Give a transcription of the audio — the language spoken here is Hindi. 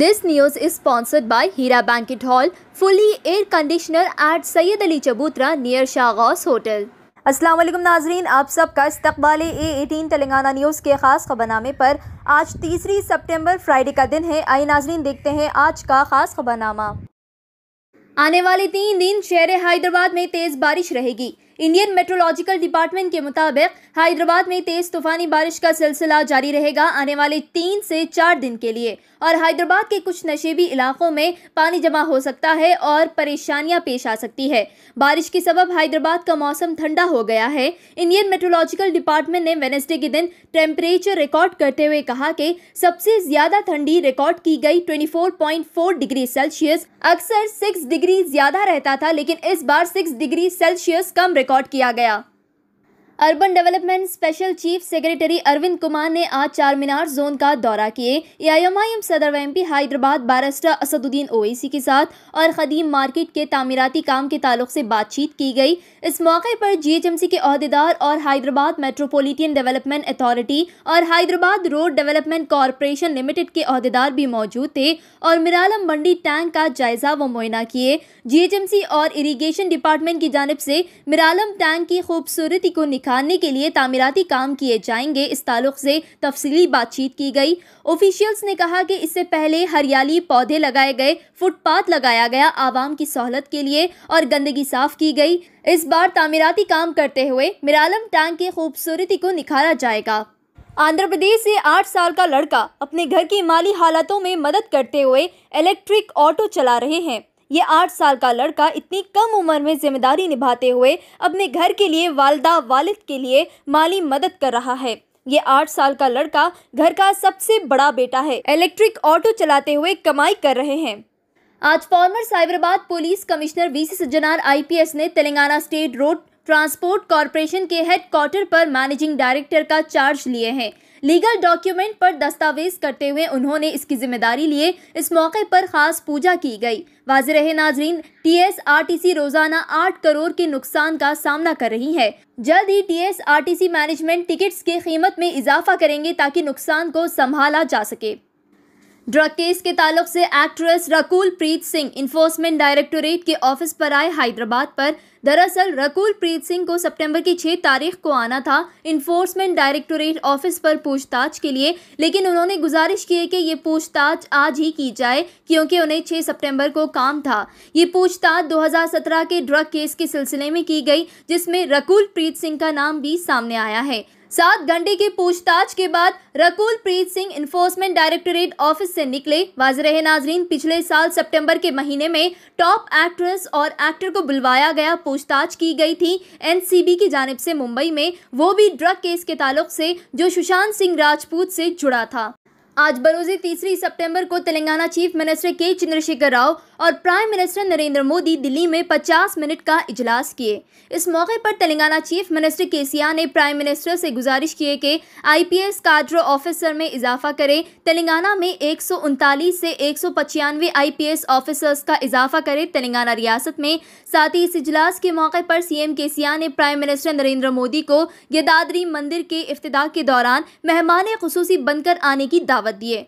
this news is sponsored by Heera banquet hall fully air conditioner at Syed Ali Chabutra near शाहगौस होटल अस्सलाम वालेकुम नाज़रीन आप सबका इस्तबाल ए एटीन तेलंगाना न्यूज़ के ख़ास खबरनामे पर आज तीसरी सितंबर फ्राइडे का दिन है आई नाजरीन देखते हैं आज का ख़ास खबरनामा आने वाले तीन दिन शहर हैदराबाद में तेज बारिश रहेगी इंडियन मेट्रोलॉजिकल डिपार्टमेंट के मुताबिक हैदराबाद में तेज तूफानी बारिश का सिलसिला जारी रहेगा आने वाले तीन से चार दिन के लिए और हैदराबाद के कुछ नशेबी इलाकों में पानी जमा हो सकता है और परेशानियां पेश आ सकती है बारिश के सबब हैदराबाद का मौसम ठंडा हो गया है इंडियन मेट्रोलॉजिकल डिपार्टमेंट ने वेनेसडे के दिन टेम्परेचर रिकॉर्ड करते हुए कहा कि सबसे ज्यादा ठंडी रिकॉर्ड की गई ट्वेंटी डिग्री सेल्सियस अक्सर सिक्स डिग्री डिग्री ज्यादा रहता था लेकिन इस बार सिक्स डिग्री सेल्सियस कम रिकॉर्ड किया गया urban development special chief secretary Arvind Kumar ने आज चार मीनार जोन का दौरा किए एआईएमआईएम सदर एमपी हैदराबाद बारिस्टर असदुद्दीन ओवैसी के साथ और खदीम मार्केट के तामीराती काम के ताल्लुक से बातचीत की गई इस मौके पर जीएचएमसी के अहदेदार और हैदराबाद मेट्रोपोलिटन डेवलपमेंट अथॉरिटी और Hyderabad road development corporation limited के अहदेदार भी मौजूद थे और मिरालम मंडी टैंक का जायजा व मुआयना किए जीएचएमसी और इरीगेशन डिपार्टमेंट की जानब से मिरालम टैंक की खूबसूरती को निकाल सुधारने के लिए तमीराती काम किए जाएंगे इस ताल्लुक से तफसली बातचीत की गई ऑफिशियल्स ने कहा कि इससे पहले हरियाली पौधे लगाए गए फुटपाथ लगाया गया आवाम की सहूलत के लिए और गंदगी साफ की गई इस बार तमीराती काम करते हुए मिरालम टैंक की खूबसूरती को निखारा जाएगा आंध्र प्रदेश से आठ साल का लड़का अपने घर की माली हालातों में मदद करते हुए इलेक्ट्रिक ऑटो चला रहे हैं ये आठ साल का लड़का इतनी कम उम्र में जिम्मेदारी निभाते हुए अपने घर के लिए वालदा वालिद के लिए माली मदद कर रहा है ये आठ साल का लड़का घर का सबसे बड़ा बेटा है इलेक्ट्रिक ऑटो चलाते हुए कमाई कर रहे हैं आज former Cyberabad police commissioner V C Sajjanar आई ने Telangana state road transport corporation के हेड क्वार्टर पर मैनेजिंग डायरेक्टर का चार्ज लिए हैं लीगल डॉक्यूमेंट पर दस्तावेज करते हुए उन्होंने इसकी जिम्मेदारी लिए इस मौके पर खास पूजा की गई वाज रहे नाजरीन सी रोजाना आठ करोड़ के नुकसान का सामना कर रही है जल्द ही सी मैनेजमेंट टिकट्स की कीमत में इजाफा करेंगे ताकि नुकसान को संभाला जा सके ड्रग केस के ताल्लुक से actress Rakul Preet Singh enforcement directorate के ऑफिस पर आए हैदराबाद पर दरअसल रकुल प्रीत सिंह को सितंबर की छह तारीख को आना था इन्फोर्समेंट डायरेक्टोरेट ऑफिस पर पूछताछ के लिए लेकिन उन्होंने गुजारिश की है कि ये पूछताछ आज ही की जाए क्योंकि उन्हें छह सितंबर को काम था ये पूछताछ दो के ड्रग केस के सिलसिले में की गई जिसमें रकुल प्रीत सिंह का नाम भी सामने आया है सात घंटे की पूछताछ के बाद Rakul Preet Singh enforcement directorate office से निकले वाज रहे नाजरीन पिछले साल सितंबर के महीने में टॉप एक्ट्रेस और एक्टर को बुलवाया गया पूछताछ की गई थी एनसीबी की जानब से मुंबई में वो भी ड्रग केस के ताल्लुक से जो सुशांत सिंह राजपूत से जुड़ा था आज बरोजे तीसरी सितंबर को तेलंगाना चीफ मिनिस्टर के चंद्रशेखर राव और प्राइम मिनिस्टर नरेंद्र मोदी दिल्ली में 50 मिनट का इजलास किए इस मौके पर तेलंगाना चीफ मिनिस्टर के ने प्राइम मिनिस्टर से गुजारिश किए कि आईपीएस काड्र ऑफिसर में इजाफा करें तेलंगाना में एक से एक आईपीएस ऑफिसर्स का इजाफा करें तेलंगाना रियासत में साथ ही इस इजलास के मौके पर सीएम के ने प्राइम मिनिस्टर नरेंद्र मोदी को यदादरी मंदिर के अफ्ताह के दौरान मेहमान खसूसी बनकर आने की दावत दिए